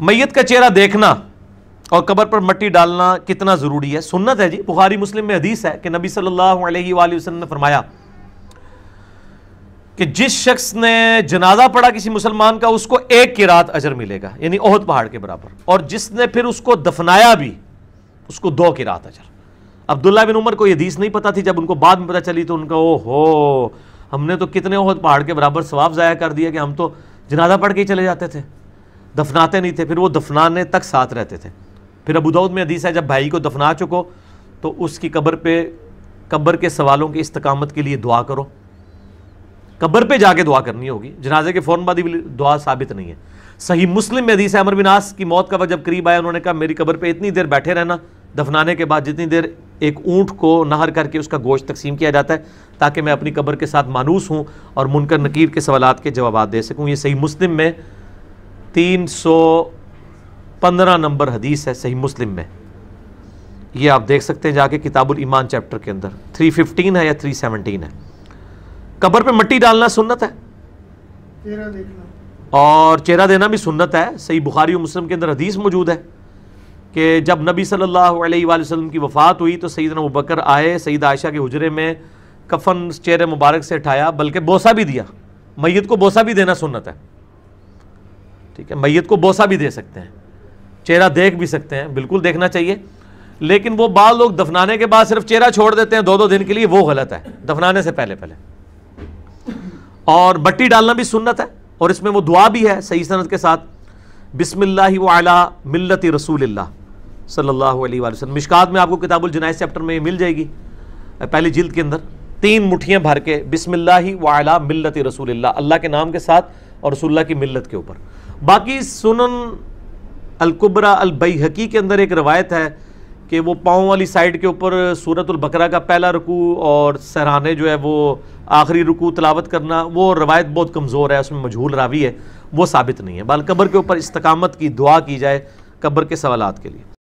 मैयत का चेहरा देखना और कबर पर मट्टी डालना कितना ज़रूरी है सुन्नत है जी बुखारी मुस्लिम में हदीस है कि नबी सल्लल्लाहु अलैहि वसल्लम ने फरमाया कि जिस शख्स ने जनाजा पढ़ा किसी मुसलमान का उसको एक की रात अजर मिलेगा यानी ओहद पहाड़ के बराबर और जिसने फिर उसको दफनाया भी उसको दो की रात अजर अब्दुल्ला बिन उमर को यह हदीस नहीं पता थी जब उनको बाद में पता चली तो उनका ओ हो हमने तो कितने ओहद पहाड़ के बराबर स्वाब ज़ाया कर दिया कि हम तो जनाजा पढ़ के ही चले जाते थे दफनाते नहीं थे फिर वो दफनाने तक साथ रहते थे फिर अबूदाऊद में हदीस है जब भाई को दफना चुको तो उसकी कब्र पे कब्र के सवालों की इस्तकामत के लिए दुआ करो कब्र पे जाके दुआ करनी होगी जनाजे के फ़ौरन बाद ही दुआ साबित नहीं है सही मुस्लिम में हदीस अमर बिनास की मौत का वक्त जब करीब आया उन्होंने कहा मेरी कब्र पे इतनी देर बैठे रहना दफनाने के बाद जितनी देर एक ऊँट को नहर करके उसका गोश्त तकसीम किया जाता है ताकि मैं अपनी कब्र के साथ मानूस हूँ और मुनकर नकीर के सवालत के जवाब दे सकूँ ये सही मुस्लिम में तीन सौ पंद्रह नंबर हदीस है सही मुस्लिम में ये आप देख सकते हैं जाके किताबुल ईमान चैप्टर के अंदर थ्री फिफ्टीन है या थ्री सेवनटीन है कबर पे मट्टी डालना सुन्नत है और चेहरा देना भी सुन्नत है सही बुखारी और मुस्लिम के अंदर हदीस मौजूद है कि जब नबी सल्लल्लाहु अलैहि वसल्लम की वफ़ात हुई तो सईद बकर आए सईद आयशा के हजरे में कफन चेहरे मुबारक से उठाया बल्कि बोसा भी दिया मैत को बोसा भी देना सुन्नत है ठीक है मैयत को बोसा भी दे सकते हैं चेहरा देख भी सकते हैं बिल्कुल देखना चाहिए लेकिन वो बाल लोग दफनाने के बाद सिर्फ चेहरा छोड़ देते हैं दो दो दिन के लिए वो गलत है दफनाने से पहले पहले और मट्टी डालना भी सुन्नत है और इसमें वो दुआ भी है सही सनत के साथ बिसमिल्ला वाला मिलत रसूल अलैहि वसल्लम मिशकात में आपको किताबुल जनाइज चैप्टर में मिल जाएगी पहली जिल्द के अंदर तीन मुठियाँ भर के बिसमिल्ला वाला मिल्लत रसूल अल्लाह के नाम के साथ और रसुल्ला की मिलत के ऊपर बाकी सुनन अलकुबरा अलबैहकी के अंदर एक रवायत है कि वो पाँव वाली साइड के ऊपर सूरतुल का पहला रुकू और सहराने जो है वो आखिरी रुकू तलावत करना वो रवायत बहुत कमज़ोर है उसमें मजहूल रावी है वो साबित नहीं है बाल कब्र के ऊपर इस्तकामत की दुआ की जाए कब्र के सवालत के लिए